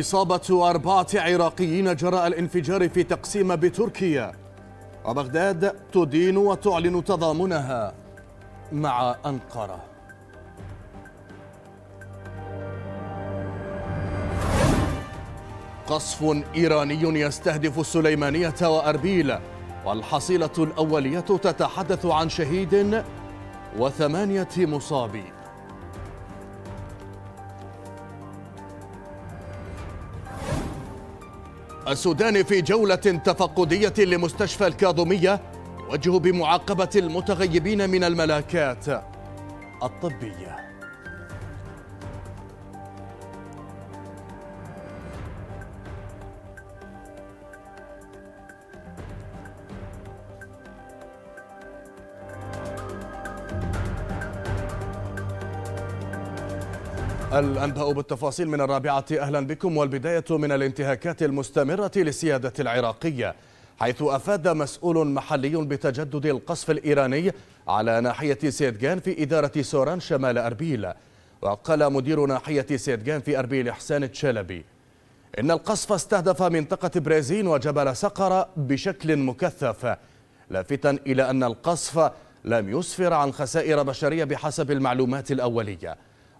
إصابة أربعة عراقيين جراء الانفجار في تقسيم بتركيا وبغداد تدين وتعلن تضامنها مع أنقرة قصف إيراني يستهدف السليمانية وأربيل والحصيلة الأولية تتحدث عن شهيد وثمانية مصابين السودان في جولة تفقدية لمستشفى الكاظمية وجه بمعاقبة المتغيبين من الملاكات الطبية الأنباء بالتفاصيل من الرابعة أهلا بكم والبداية من الانتهاكات المستمرة للسيادة العراقية حيث أفاد مسؤول محلي بتجدد القصف الإيراني على ناحية سيدجان في إدارة سوران شمال أربيل وقال مدير ناحية سيدجان في أربيل إحسان تشلبي إن القصف استهدف منطقة بريزين وجبل سقرة بشكل مكثف لافتا إلى أن القصف لم يسفر عن خسائر بشرية بحسب المعلومات الأولية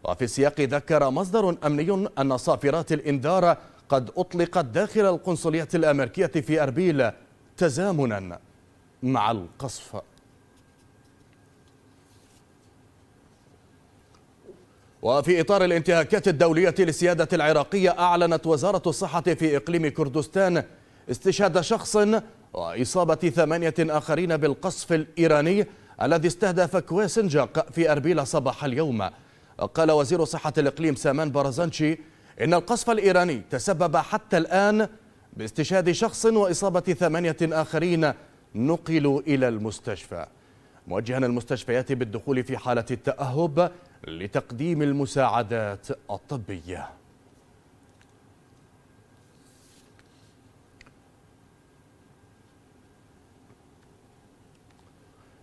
وفي السياق ذكر مصدر أمني أن صافرات الإنذار قد أطلقت داخل القنصلية الأمريكية في أربيل تزامنا مع القصف وفي إطار الانتهاكات الدولية للسيادة العراقية أعلنت وزارة الصحة في إقليم كردستان استشهاد شخص وإصابة ثمانية آخرين بالقصف الإيراني الذي استهدف كويسنجاق في أربيل صباح اليوم قال وزير صحة الإقليم سامان بارزانشي إن القصف الإيراني تسبب حتى الآن باستشهاد شخص وإصابة ثمانية آخرين نقلوا إلى المستشفى موجها المستشفيات بالدخول في حالة التأهب لتقديم المساعدات الطبية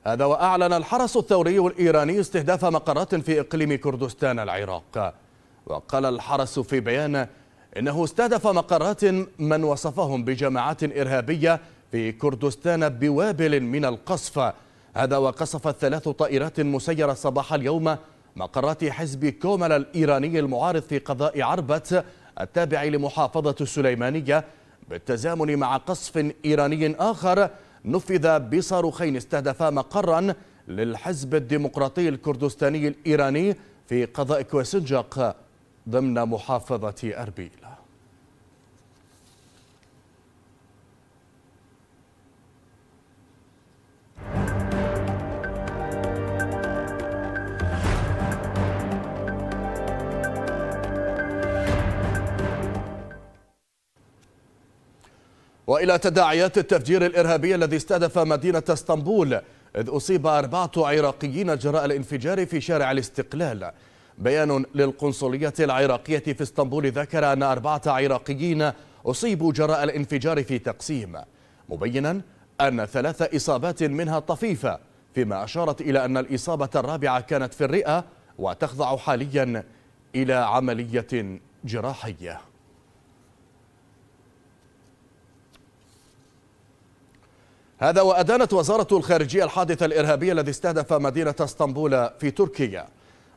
هذا وأعلن الحرس الثوري الإيراني استهداف مقرات في إقليم كردستان العراق وقال الحرس في بيان إنه استهدف مقرات من وصفهم بجماعات إرهابية في كردستان بوابل من القصف هذا وقصفت ثلاث طائرات مسيرة صباح اليوم مقرات حزب كومل الإيراني المعارض في قضاء عربة التابع لمحافظة السليمانية بالتزامن مع قصف إيراني آخر نفذ بصاروخين استهدفا مقرا للحزب الديمقراطي الكردستاني الإيراني في قضاء كويسنجق ضمن محافظة أربيل وإلى تداعيات التفجير الإرهابي الذي استهدف مدينة اسطنبول إذ أصيب أربعة عراقيين جراء الانفجار في شارع الاستقلال بيان للقنصلية العراقية في اسطنبول ذكر أن أربعة عراقيين أصيبوا جراء الانفجار في تقسيم مبينا أن ثلاث إصابات منها طفيفة فيما أشارت إلى أن الإصابة الرابعة كانت في الرئة وتخضع حاليا إلى عملية جراحية هذا وأدانت وزارة الخارجية الحادث الإرهابي الذي استهدف مدينة اسطنبول في تركيا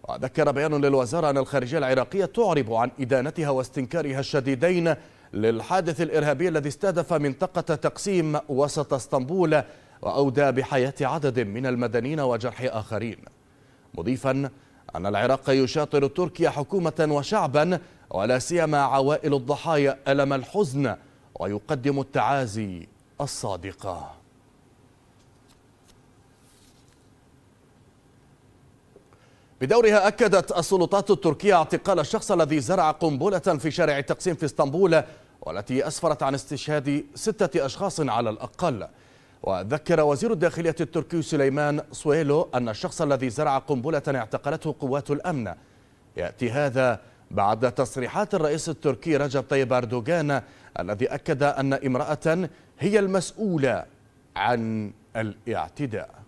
وذكر بيان للوزارة أن الخارجية العراقية تعرب عن إدانتها واستنكارها الشديدين للحادث الإرهابي الذي استهدف منطقة تقسيم وسط اسطنبول وأودى بحياة عدد من المدنيين وجرح آخرين مضيفا أن العراق يشاطر تركيا حكومة وشعبا ولا سيما عوائل الضحايا ألم الحزن ويقدم التعازي الصادقه بدورها أكدت السلطات التركية اعتقال الشخص الذي زرع قنبلة في شارع التقسيم في اسطنبول والتي أسفرت عن استشهاد ستة أشخاص على الأقل وذكر وزير الداخلية التركي سليمان سويلو أن الشخص الذي زرع قنبلة اعتقلته قوات الأمن يأتي هذا بعد تصريحات الرئيس التركي رجب طيب أردوغان الذي أكد أن امرأة هي المسؤولة عن الاعتداء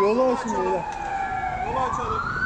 Yolu açalım. Yolu açın beyler. Yolu açalım.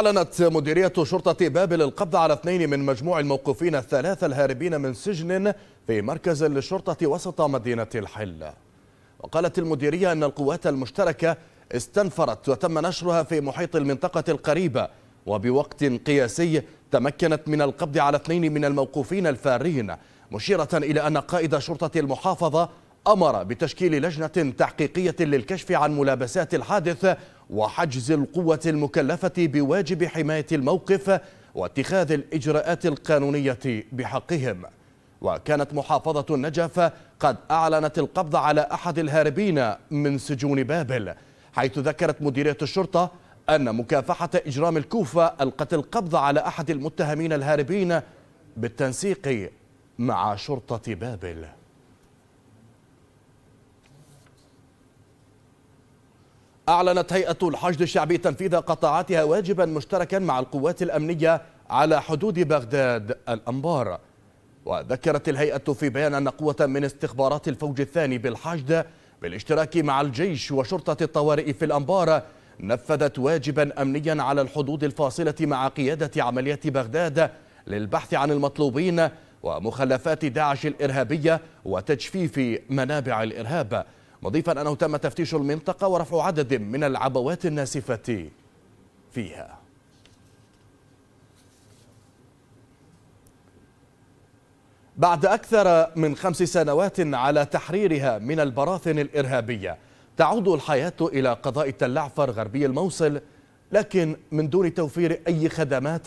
أعلنت مديرية شرطة بابل القبض على اثنين من مجموع الموقوفين الثلاثة الهاربين من سجن في مركز للشرطة وسط مدينة الحل وقالت المديرية أن القوات المشتركة استنفرت وتم نشرها في محيط المنطقة القريبة وبوقت قياسي تمكنت من القبض على اثنين من الموقوفين الفارين مشيرة إلى أن قائد شرطة المحافظة أمر بتشكيل لجنة تحقيقية للكشف عن ملابسات الحادث وحجز القوة المكلفة بواجب حماية الموقف واتخاذ الإجراءات القانونية بحقهم وكانت محافظة النجف قد أعلنت القبض على أحد الهاربين من سجون بابل حيث ذكرت مديرية الشرطة أن مكافحة إجرام الكوفة ألقت القبض على أحد المتهمين الهاربين بالتنسيق مع شرطة بابل أعلنت هيئة الحشد الشعبي تنفيذ قطاعاتها واجبا مشتركا مع القوات الأمنية على حدود بغداد الأنبار وذكرت الهيئة في بيان أن قوة من استخبارات الفوج الثاني بالحشد بالاشتراك مع الجيش وشرطة الطوارئ في الأنبار نفذت واجبا أمنيا على الحدود الفاصلة مع قيادة عمليات بغداد للبحث عن المطلوبين ومخلفات داعش الإرهابية وتجفيف منابع الإرهاب مضيفا أنه تم تفتيش المنطقة ورفع عدد من العبوات الناسفة فيها بعد أكثر من خمس سنوات على تحريرها من البراثن الإرهابية تعود الحياة إلى قضاء تلعفر غربي الموصل لكن من دون توفير أي خدمات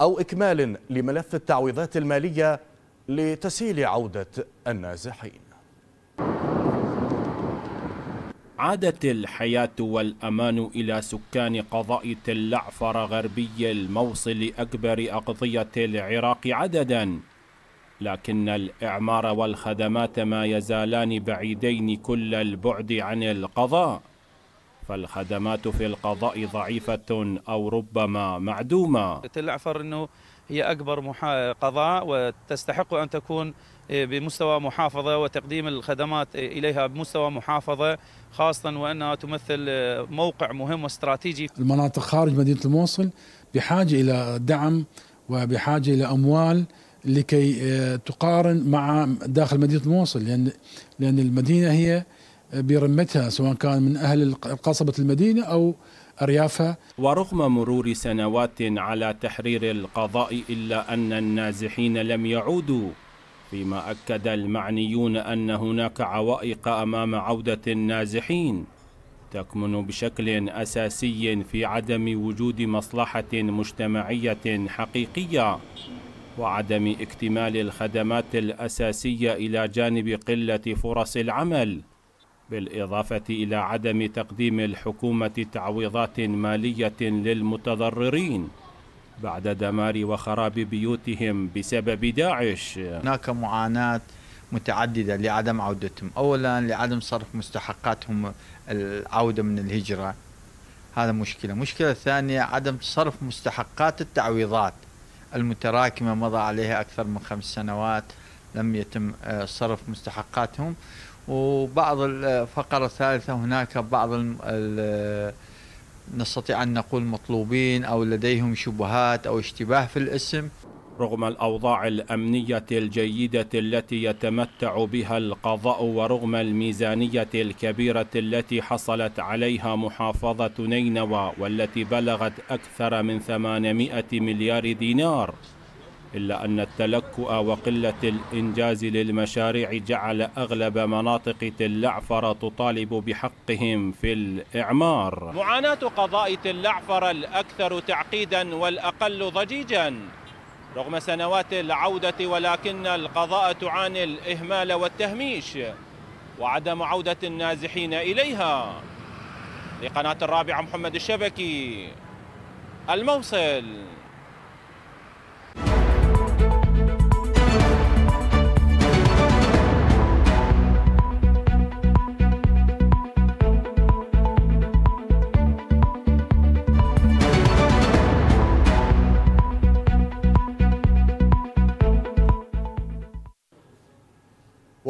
أو إكمال لملف التعويضات المالية لتسهيل عودة النازحين عادت الحياة والأمان إلى سكان قضاء تل غربي الموصل أكبر أقضية العراق عددا لكن الإعمار والخدمات ما يزالان بعيدين كل البعد عن القضاء فالخدمات في القضاء ضعيفة أو ربما معدومة تل أنه هي أكبر قضاء وتستحق أن تكون آه، بمستوى محافظة وتقديم الخدمات آه، إليها بمستوى محافظة خاصة وأنها تمثل آه، موقع مهم واستراتيجي المناطق خارج مدينة الموصل بحاجة إلى دعم وبحاجة إلى أموال لكي تقارن مع داخل مدينة الموصل لأن لأن المدينة هي برمتها سواء كان من أهل قصبة المدينة أو أريافها ورغم مرور سنوات على تحرير القضاء إلا أن النازحين لم يعودوا فيما أكد المعنيون أن هناك عوائق أمام عودة النازحين تكمن بشكل أساسي في عدم وجود مصلحة مجتمعية حقيقية وعدم اكتمال الخدمات الأساسية إلى جانب قلة فرص العمل بالإضافة إلى عدم تقديم الحكومة تعويضات مالية للمتضررين بعد دمار وخراب بيوتهم بسبب داعش هناك معاناة متعددة لعدم عودتهم أولا لعدم صرف مستحقاتهم العودة من الهجرة هذا مشكلة مشكلة ثانية عدم صرف مستحقات التعويضات المتراكمة مضى عليها أكثر من خمس سنوات لم يتم آه، صرف مستحقاتهم وبعض الفقرة الثالثة هناك بعض نستطيع أن نقول مطلوبين أو لديهم شبهات أو اشتباه في الاسم رغم الأوضاع الأمنية الجيدة التي يتمتع بها القضاء ورغم الميزانية الكبيرة التي حصلت عليها محافظة نينوى والتي بلغت أكثر من 800 مليار دينار إلا أن التلكؤ وقلة الإنجاز للمشاريع جعل أغلب مناطق تلعفر تطالب بحقهم في الإعمار معاناة قضاء تلعفر الأكثر تعقيدا والأقل ضجيجا رغم سنوات العودة ولكن القضاء تعاني الإهمال والتهميش وعدم عودة النازحين إليها لقناة الرابعة محمد الشبكي الموصل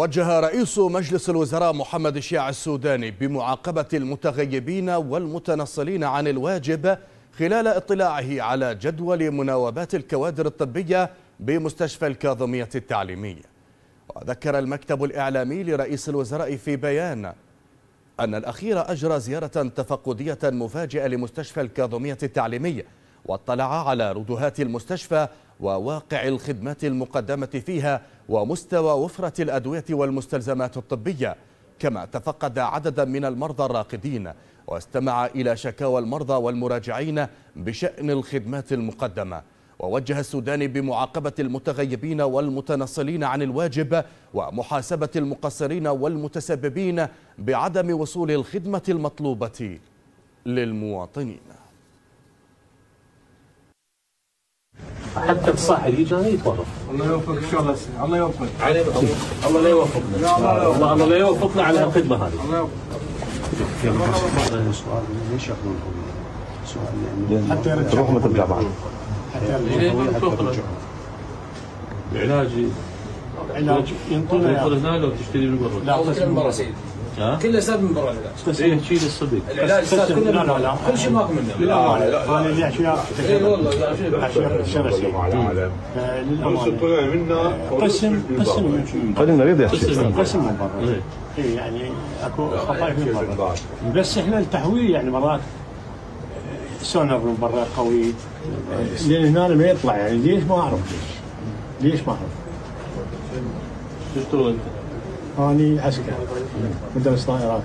وجه رئيس مجلس الوزراء محمد الشيع السوداني بمعاقبة المتغيبين والمتنصلين عن الواجب خلال اطلاعه على جدول مناوبات الكوادر الطبية بمستشفى الكاظمية التعليمي وذكر المكتب الإعلامي لرئيس الوزراء في بيان أن الأخير أجرى زيارة تفقدية مفاجئة لمستشفى الكاظمية التعليمية واطلع على ردوهات المستشفى وواقع الخدمات المقدمة فيها ومستوى وفرة الأدوية والمستلزمات الطبية كما تفقد عددا من المرضى الراقدين واستمع إلى شكاوى المرضى والمراجعين بشأن الخدمات المقدمة ووجه السودان بمعاقبة المتغيبين والمتنصلين عن الواجب ومحاسبة المقصرين والمتسببين بعدم وصول الخدمة المطلوبة للمواطنين حتى الصاحب يجي هنا يتورط الله يوفقك ان شاء الله الله يوفقك الله لا يوفقنا الله الله لا يوفقنا على الخدمه هذه الله يوفقك سؤال ليش ياخذون سؤال يعني حتى يرجع تروح ما ترجع بعد العلاج علاج ينقل هنا لو تشتري من برا لا من برا سيدي كله سبب من برا العلاج إيه، شيء الصدق العلاج استاذ كله لا لا كل شيء ماكو منه لا لا انا اللي احكي اي والله احكي شرسي إيه. آه، آه، للامانه قسم قسم قسم المريض يحكي قسم من برا اي إيه، يعني اكو خطايا من برا بس احنا التحويل يعني مرات سونر من برا قوي لان هنا ما يطلع يعني ليش ما اعرف ليش ليش ما اعرف شو تشتغل انت؟ اني عسكري مدرس طائرات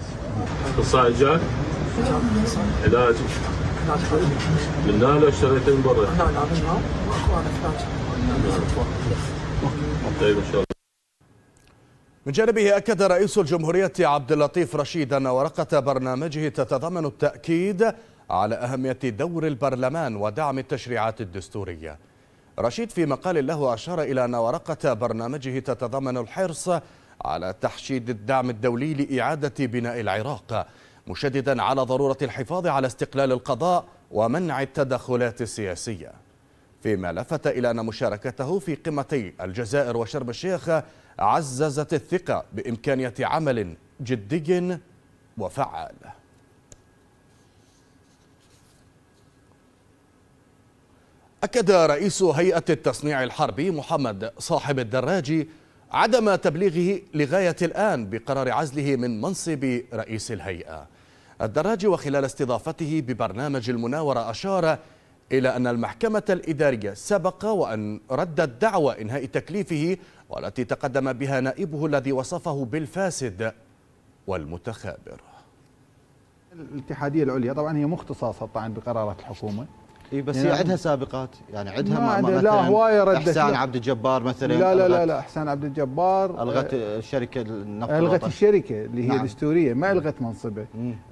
جاك؟ علاج من هنا لو اشتريته من برا؟ لا لا من هنا طيب ان شاء الله من جانبه أكد رئيس الجمهورية عبد اللطيف رشيد أن ورقة برنامجه تتضمن التأكيد على أهمية دور البرلمان ودعم التشريعات الدستورية رشيد في مقال له أشار إلى أن ورقة برنامجه تتضمن الحرص على تحشيد الدعم الدولي لإعادة بناء العراق مشددا على ضرورة الحفاظ على استقلال القضاء ومنع التدخلات السياسية فيما لفت إلى أن مشاركته في قمتي الجزائر وشرم الشيخ عززت الثقة بإمكانية عمل جدي وفعال أكد رئيس هيئة التصنيع الحربي محمد صاحب الدراجي عدم تبليغه لغاية الآن بقرار عزله من منصب رئيس الهيئة الدراج وخلال استضافته ببرنامج المناورة أشار إلى أن المحكمة الإدارية سبق وأن ردت دعوى إنهاء تكليفه والتي تقدم بها نائبه الذي وصفه بالفاسد والمتخابر الاتحادية العليا طبعا هي مختصة طبعا بقرارات الحكومة اي بس يعني هي عندها سابقات يعني عندها ما ما لا هوايه ردت احسان لا. عبد الجبار مثلا لا لا لا, لا احسان عبد الجبار الغت آه، الشركه النفط الغت الوطن. الشركه اللي هي نعم. دستوريه ما الغت منصبه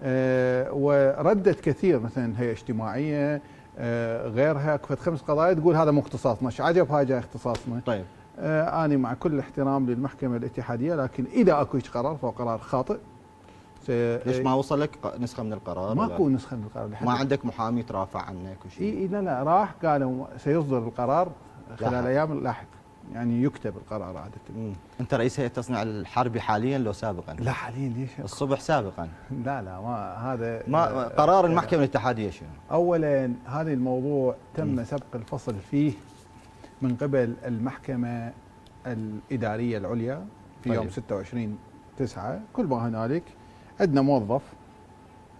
آه وردت كثير مثلا هي اجتماعيه آه غيرها كفت خمس قضايا تقول هذا مو اختصاصنا ايش عجب هاي جاي اختصاصنا طيب آه انا مع كل احترام للمحكمه الاتحاديه لكن اذا اكو قرار فهو قرار خاطئ ليش ما إيه؟ وصلك نسخه من القرار؟ ماكو نسخه من القرار ما عندك محامي ترافع عنك وشيء؟ اي لا لا راح قالوا سيصدر القرار خلال لاحق. ايام لاحق يعني يكتب القرار عاده انت رئيس هيئه التصنيع الحربي حاليا لو سابقا؟ لا حاليا ليش؟ الصبح سابقا لا لا ما هذا ما آه، قرار آه، المحكمه الاتحاديه شنو؟ اولا هذا الموضوع تم مم. سبق الفصل فيه من قبل المحكمه الاداريه العليا في طيب. يوم 26 9 كل ما هنالك عندنا موظف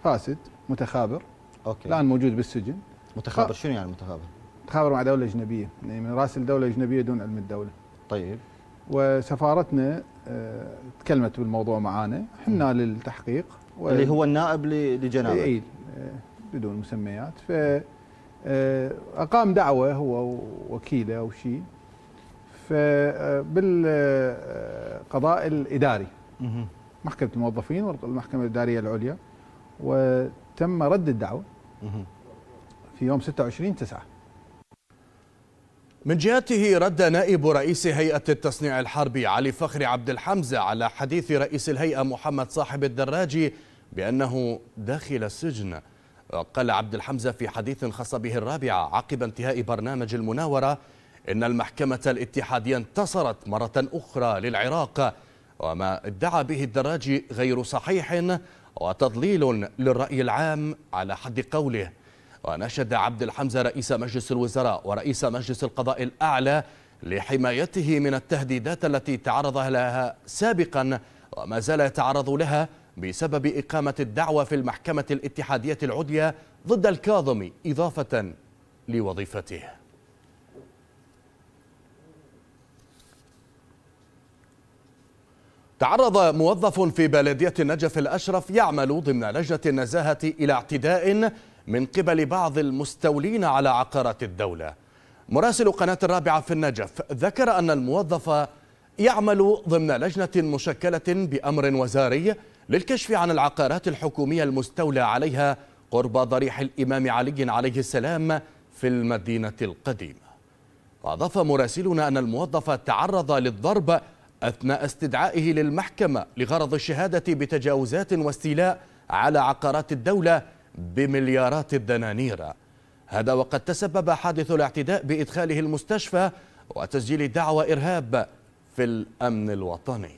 فاسد متخابر اوكي الان موجود بالسجن متخابر ف... شنو يعني متخابر؟ متخابر مع دوله اجنبيه يعني راسل دوله اجنبيه دون علم الدوله طيب وسفارتنا أه تكلمت بالموضوع معانا احنا للتحقيق و... اللي هو النائب لجنابه اي بدون مسميات ف آه، اقام دعوه هو وكيله او شيء فبالقضاء آه، الاداري محكمه الموظفين والمحكمه الاداريه العليا وتم رد الدعوه في يوم 26 9 من جهته رد نائب رئيس هيئة التصنيع الحربي علي فخر عبد الحمزة على حديث رئيس الهيئة محمد صاحب الدراجي بأنه داخل السجن قال عبد الحمزة في حديث خاص به الرابعة عقب انتهاء برنامج المناورة إن المحكمة الاتحادية انتصرت مرة أخرى للعراق وما ادعى به الدراجي غير صحيح وتضليل للرأي العام على حد قوله ونشد عبد الحمزة رئيس مجلس الوزراء ورئيس مجلس القضاء الأعلى لحمايته من التهديدات التي تعرض لها سابقا وما زال يتعرض لها بسبب إقامة الدعوة في المحكمة الاتحادية العليا ضد الكاظم إضافة لوظيفته تعرض موظف في بلدية النجف الأشرف يعمل ضمن لجنة النزاهة إلى اعتداء من قبل بعض المستولين على عقارات الدولة مراسل قناة الرابعة في النجف ذكر أن الموظف يعمل ضمن لجنة مشكلة بأمر وزاري للكشف عن العقارات الحكومية المستولى عليها قرب ضريح الإمام علي عليه السلام في المدينة القديمة وأضاف مراسلنا أن الموظف تعرض للضرب أثناء استدعائه للمحكمة لغرض الشهادة بتجاوزات واستيلاء على عقارات الدولة بمليارات الدنانير هذا وقد تسبب حادث الاعتداء بإدخاله المستشفى وتسجيل دعوى إرهاب في الأمن الوطني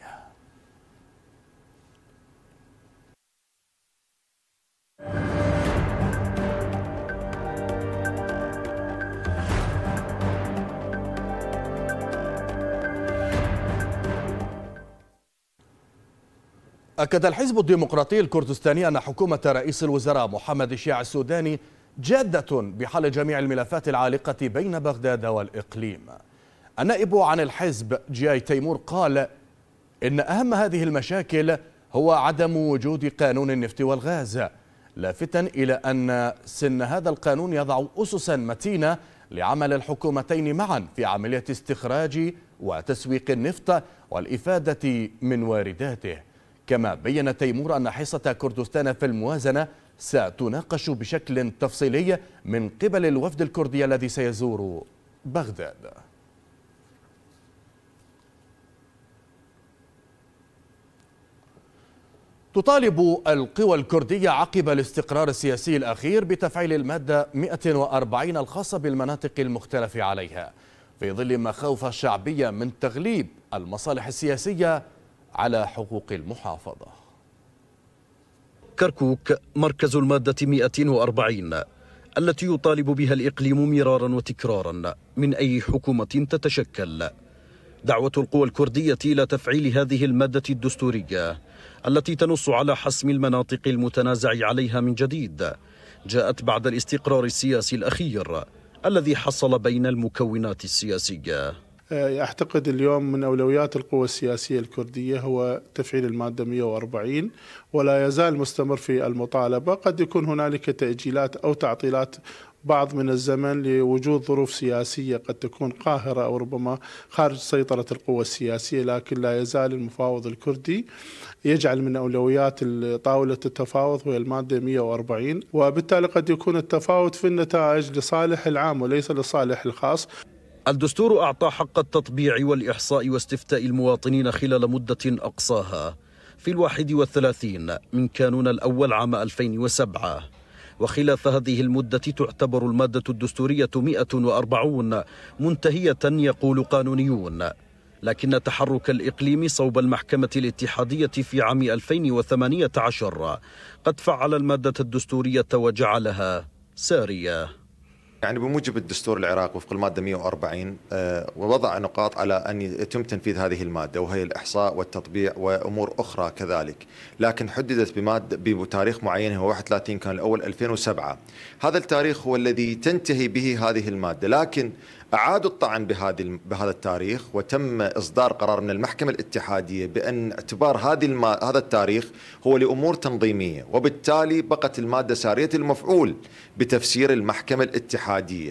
أكد الحزب الديمقراطي الكردستاني أن حكومة رئيس الوزراء محمد الشيع السوداني جادة بحل جميع الملفات العالقة بين بغداد والإقليم النائب عن الحزب جاي تيمور قال إن أهم هذه المشاكل هو عدم وجود قانون النفط والغاز لافتا إلى أن سن هذا القانون يضع أسسا متينة لعمل الحكومتين معا في عملية استخراج وتسويق النفط والإفادة من وارداته كما بين تيمور أن حصة كردستان في الموازنة ستناقش بشكل تفصيلي من قبل الوفد الكردي الذي سيزور بغداد تطالب القوى الكردية عقب الاستقرار السياسي الأخير بتفعيل المادة 140 الخاصة بالمناطق المختلف عليها في ظل مخاوف الشعبية من تغليب المصالح السياسية على حقوق المحافظة كركوك مركز المادة 140 التي يطالب بها الإقليم مرارا وتكرارا من أي حكومة تتشكل دعوة القوى الكردية إلى تفعيل هذه المادة الدستورية التي تنص على حسم المناطق المتنازع عليها من جديد جاءت بعد الاستقرار السياسي الأخير الذي حصل بين المكونات السياسيه آه، اعتقد اليوم من اولويات القوى السياسيه الكرديه هو تفعيل الماده 140 ولا يزال مستمر في المطالبه، قد يكون هنالك تاجيلات او تعطيلات بعض من الزمن لوجود ظروف سياسية قد تكون قاهرة أو ربما خارج سيطرة القوى السياسية لكن لا يزال المفاوض الكردي يجعل من أولويات طاولة التفاوض هو المادة 140 وبالتالي قد يكون التفاوض في النتائج لصالح العام وليس لصالح الخاص الدستور أعطى حق التطبيع والإحصاء واستفتاء المواطنين خلال مدة أقصاها في الواحد والثلاثين من كانون الأول عام 2007 وخلاف هذه المدة تعتبر المادة الدستورية 140 منتهية يقول قانونيون لكن تحرك الإقليم صوب المحكمة الاتحادية في عام 2018 قد فعل المادة الدستورية وجعلها سارية يعني بموجب الدستور العراقي وفق الماده 140 آه، ووضع نقاط على ان يتم تنفيذ هذه الماده وهي الاحصاء والتطبيع وامور اخرى كذلك، لكن حددت بماده بتاريخ معين هو 31 كان الاول 2007. هذا التاريخ هو الذي تنتهي به هذه الماده، لكن اعادوا الطعن بهذه بهذا التاريخ وتم اصدار قرار من المحكمه الاتحاديه بان اعتبار هذه الما... هذا التاريخ هو لامور تنظيميه، وبالتالي بقت الماده ساريه المفعول بتفسير المحكمه الاتحاديه عادية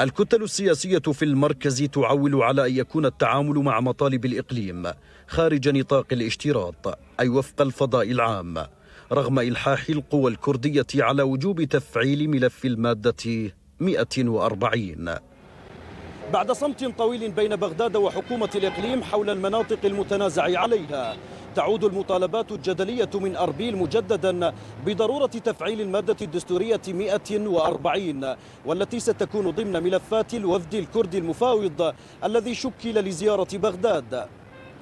الكتل السياسية في المركز تعول على أن يكون التعامل مع مطالب الإقليم خارج نطاق الاشتراط أي وفق الفضاء العام رغم إلحاح القوى الكردية على وجوب تفعيل ملف المادة 140 بعد صمت طويل بين بغداد وحكومة الإقليم حول المناطق المتنازع عليها تعود المطالبات الجدلية من أربيل مجددا بضرورة تفعيل المادة الدستورية 140 والتي ستكون ضمن ملفات الوفد الكردي المفاوض الذي شكل لزيارة بغداد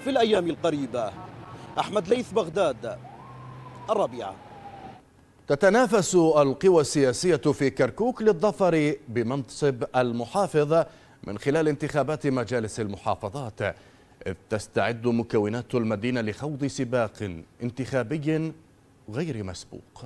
في الأيام القريبة أحمد ليث بغداد الرابعة تتنافس القوى السياسية في كركوك للظفر بمنصب المحافظ من خلال انتخابات مجالس المحافظات إذ تستعد مكونات المدينة لخوض سباق انتخابي غير مسبوق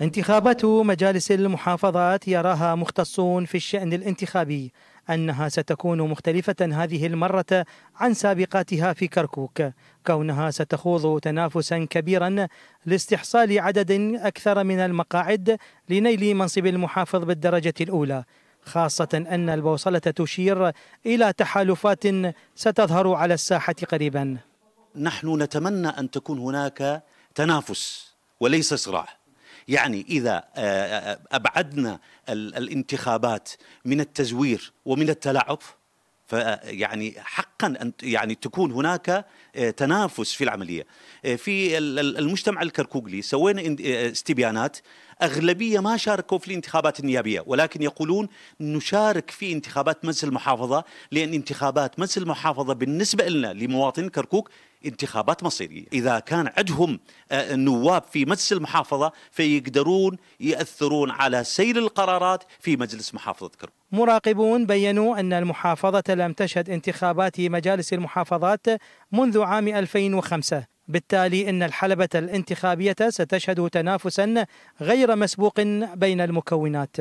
انتخابات مجالس المحافظات يراها مختصون في الشأن الانتخابي أنها ستكون مختلفة هذه المرة عن سابقاتها في كركوك كونها ستخوض تنافسا كبيرا لاستحصال عدد أكثر من المقاعد لنيل منصب المحافظ بالدرجة الأولى خاصة أن البوصلة تشير إلى تحالفات ستظهر على الساحة قريبا نحن نتمنى أن تكون هناك تنافس وليس صراع يعني إذا آه، آه، آه، أبعدنا الانتخابات من التزوير ومن التلاعب فيعني حقا ان يعني تكون هناك آه، تنافس في العمليه آه، في المجتمع الكركوكلي سوينا آه، استبيانات أغلبية ما شاركوا في الانتخابات النيابية ولكن يقولون نشارك في انتخابات مجلس المحافظة لأن انتخابات مجلس المحافظة بالنسبة لنا لمواطن كركوك انتخابات مصيريه اذا كان عندهم آه، نواب في مجلس المحافظه فيقدرون ياثرون على سير القرارات في مجلس محافظه كركوك مراقبون بينوا أن المحافظة لم تشهد انتخابات مجالس المحافظات منذ عام 2005 بالتالي إن الحلبة الانتخابية ستشهد تنافسا غير مسبوق بين المكونات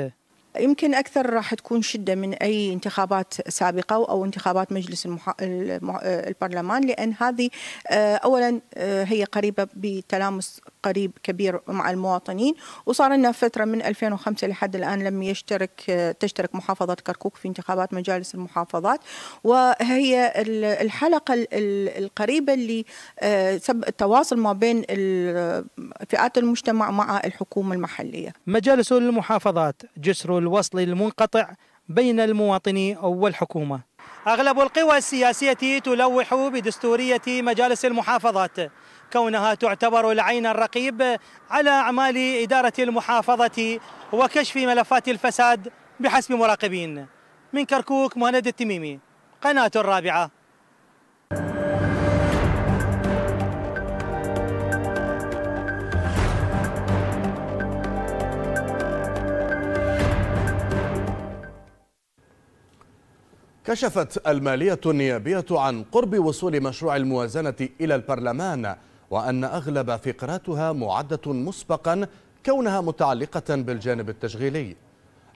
يمكن اكثر راح تكون شده من اي انتخابات سابقه او انتخابات مجلس المح... البرلمان لان هذه آه، اولا آه، هي قريبه بتلامس قريب كبير مع المواطنين وصار لنا فترة من 2005 لحد الآن لم يشترك آه، تشترك محافظة كركوك في انتخابات مجالس المحافظات وهي الحلقة القريبة اللي آه، التواصل ما بين فئات المجتمع مع الحكومة المحلية مجالس المحافظات جسر الوصل المنقطع بين المواطنين والحكومة أغلب القوى السياسية تلوح بدستورية مجالس المحافظات كونها تعتبر العين الرقيب على أعمال إدارة المحافظة وكشف ملفات الفساد بحسب مراقبين من كركوك مهند التميمي قناة الرابعة كشفت المالية النيابية عن قرب وصول مشروع الموازنة إلى البرلمان وأن أغلب فقراتها معدة مسبقا كونها متعلقة بالجانب التشغيلي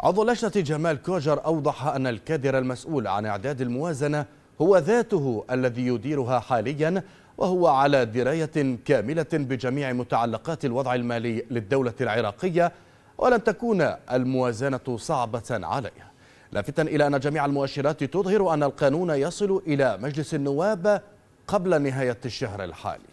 عضو لجنة جمال كوجر أوضح أن الكادر المسؤول عن إعداد الموازنة هو ذاته الذي يديرها حاليا وهو على دراية كاملة بجميع متعلقات الوضع المالي للدولة العراقية ولن تكون الموازنة صعبة عليه لافتا إلى أن جميع المؤشرات تظهر أن القانون يصل إلى مجلس النواب قبل نهاية الشهر الحالي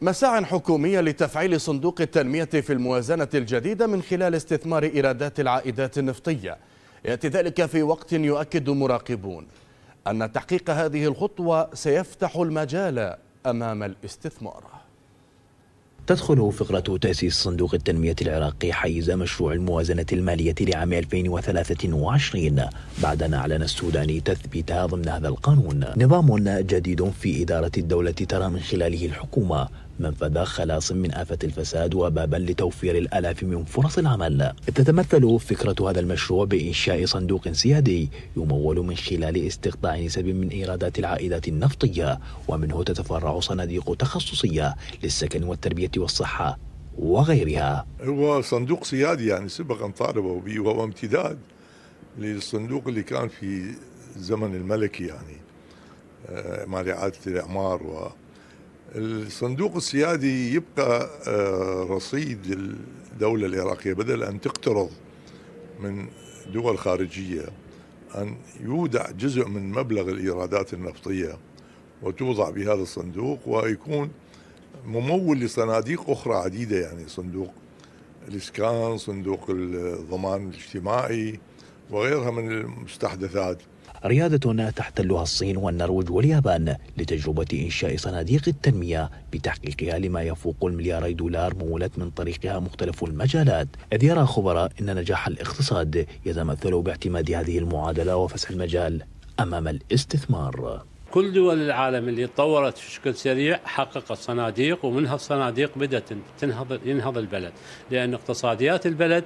مساع حكومية لتفعيل صندوق التنمية في الموازنة الجديدة من خلال استثمار إيرادات العائدات النفطية يأتي ذلك في وقت يؤكد مراقبون أن تحقيق هذه الخطوة سيفتح المجال أمام الاستثمار تدخل فقرة تأسيس صندوق التنمية العراقي حيز مشروع الموازنة المالية لعام 2023 بعد أن أعلن السوداني تثبيتها ضمن هذا القانون نظام جديد في إدارة الدولة ترى من خلاله الحكومة من خلاص من آفة الفساد وبابا لتوفير الآلاف من فرص العمل تتمثل فكرة هذا المشروع بإنشاء صندوق سيادي يمول من خلال استقطاع نسب من إيرادات العائدات النفطية ومنه تتفرع صناديق تخصصية للسكن والتربية والصحة وغيرها هو صندوق سيادي يعني سبق أن طالبوا به وهو امتداد للصندوق اللي كان في زمن الملكي يعني آه، مال إعادة الإعمار الصندوق السيادي يبقى آه، رصيد للدولة العراقية بدل أن تقترض من دول خارجية أن يودع جزء من مبلغ الإيرادات النفطية وتوضع بهذا الصندوق ويكون ممول لصناديق أخرى عديدة يعني صندوق الإسكان صندوق الضمان الاجتماعي وغيرها من المستحدثات ريادة تحتلها الصين والنرويج واليابان لتجربة إنشاء صناديق التنمية بتحقيقها لما يفوق الملياري دولار مولت من طريقها مختلف المجالات إذ يرى خبراء أن نجاح الاقتصاد يتمثل باعتماد هذه المعادلة وفسح المجال أمام الاستثمار كل دول العالم اللي تطورت بشكل سريع حققت صناديق ومنها الصناديق بدأت تنهض ينهض البلد لأن اقتصاديات البلد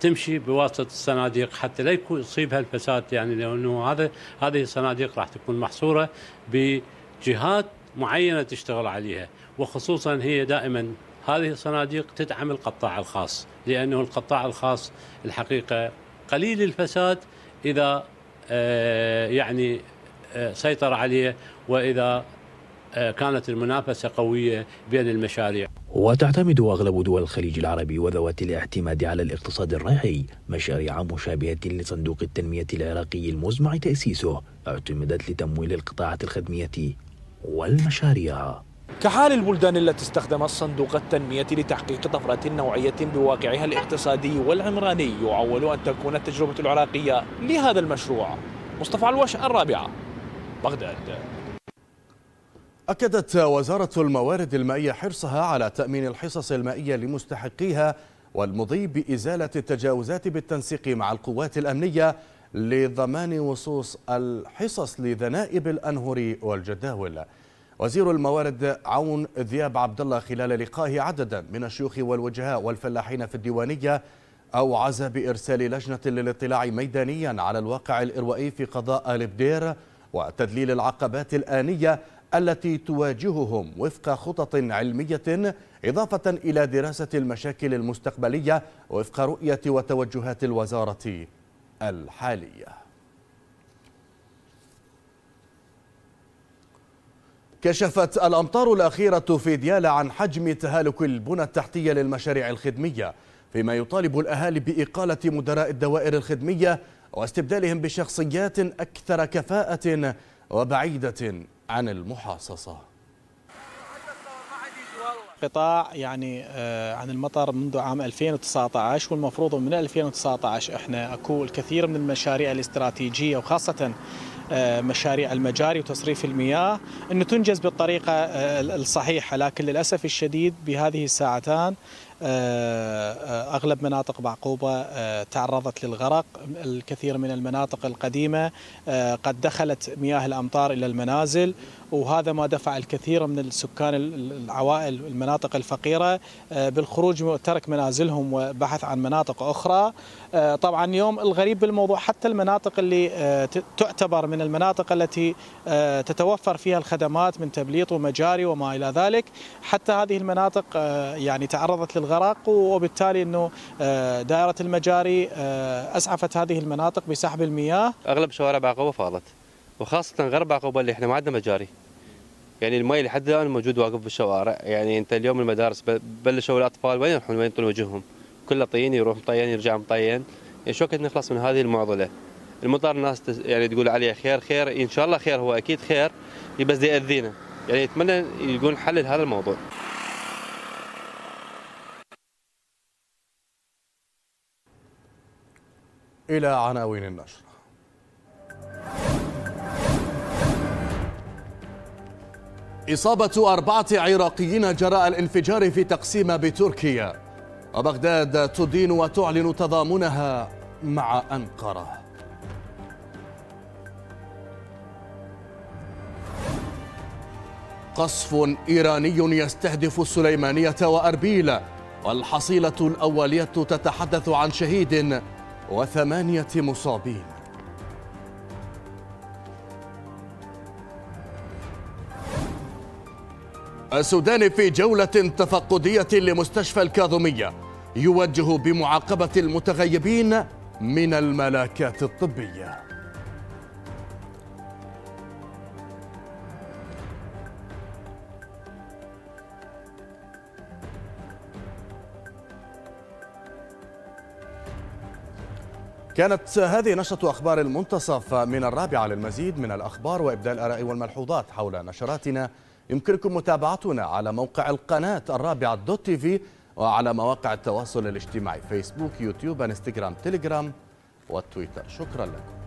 تمشي بواسطه الصناديق حتى لا يصيبها الفساد يعني لانه هذا هذه الصناديق راح تكون محصوره بجهات معينه تشتغل عليها وخصوصا هي دائما هذه الصناديق تدعم القطاع الخاص لانه القطاع الخاص الحقيقه قليل الفساد اذا آه، يعني آه، سيطر عليه واذا آه، كانت المنافسة قوية بين المشاريع وتعتمد أغلب دول الخليج العربي وذوات الاعتماد على الاقتصاد الريعي مشاريع مشابهة لصندوق التنمية العراقي المزمع تأسيسه اعتمدت لتمويل القطاعات الخدمية والمشاريع كحال البلدان التي استخدمت صندوق التنمية لتحقيق طفرة نوعية بواقعها الاقتصادي والعمراني يعول أن تكون التجربة العراقية لهذا المشروع مصطفى الوش الرابعة بغداد أكدت وزارة الموارد المائية حرصها على تأمين الحصص المائية لمستحقيها والمضي بإزالة التجاوزات بالتنسيق مع القوات الأمنية لضمان وصوص الحصص لذنائب الأنهر والجداول وزير الموارد عون ذياب عبد الله خلال لقائه عددا من الشيوخ والوجهاء والفلاحين في الديوانية أوعز بإرسال لجنة للاطلاع ميدانيا على الواقع الإروائي في قضاء البدير وتذليل العقبات الآنية التي تواجههم وفق خطط علمية إضافة إلى دراسة المشاكل المستقبلية وفق رؤية وتوجهات الوزارة الحالية كشفت الأمطار الأخيرة في ديالى عن حجم تهالك البنى التحتية للمشاريع الخدمية فيما يطالب الأهالي بإقالة مدراء الدوائر الخدمية واستبدالهم بشخصيات أكثر كفاءة وبعيدة عن المحاصصة قطاع يعني آه، عن المطر منذ عام 2019 والمفروض من 2019 احنا اكو الكثير من المشاريع الاستراتيجيه وخاصه آه، مشاريع المجاري وتصريف المياه انه تنجز بالطريقه آه، الصحيحه لكن للاسف الشديد بهذه الساعتان آه، آه، أغلب مناطق بعقوبة آه، تعرضت للغرق الكثير من المناطق القديمة قد دخلت مياه الأمطار إلى المنازل وهذا ما دفع الكثير من السكان العوائل المناطق الفقيرة آه، بالخروج وترك منازلهم وبحث عن مناطق أخرى آه، طبعا يوم الغريب بالموضوع حتى المناطق اللي آه، تعتبر من المناطق التي تتوفر فيها الخدمات من تبليط ومجاري وما إلى ذلك حتى هذه المناطق يعني تعرضت للغرق وبالتالي أنه دائرة المجاري أسعفت هذه المناطق بسحب المياه أغلب شوارع بعقوبة فاضت وخاصه غرب عقوبه اللي احنا ما عندنا مجاري يعني المي لحد الان موجود واقف بالشوارع يعني انت اليوم المدارس بلشوا الاطفال وين يروحون وين يطول وجههم كله طين يروح مطين يرجع مطين يعني شو وقت نخلص من هذه المعضله المطر الناس يعني تقول عليه خير خير ان شاء الله خير هو اكيد خير بس ياذينا يعني يتمنى يكون حل لهذا الموضوع الى عناوين النشر إصابة أربعة عراقيين جراء الانفجار في تقسيم بتركيا وبغداد تدين وتعلن تضامنها مع أنقرة قصف إيراني يستهدف السليمانية وأربيل والحصيلة الأولية تتحدث عن شهيد وثمانية مصابين السودان في جولة تفقدية لمستشفى الكاظمية يوجه بمعاقبة المتغيبين من الملاكات الطبية كانت هذه نشرة أخبار المنتصف من الرابعة للمزيد من الأخبار وإبداء الآراء والملحوظات حول نشراتنا يمكنكم متابعتنا على موقع القناة الرابعة دوت تي في وعلى مواقع التواصل الاجتماعي فيسبوك يوتيوب انستغرام تيليجرام وتويتر شكرا لكم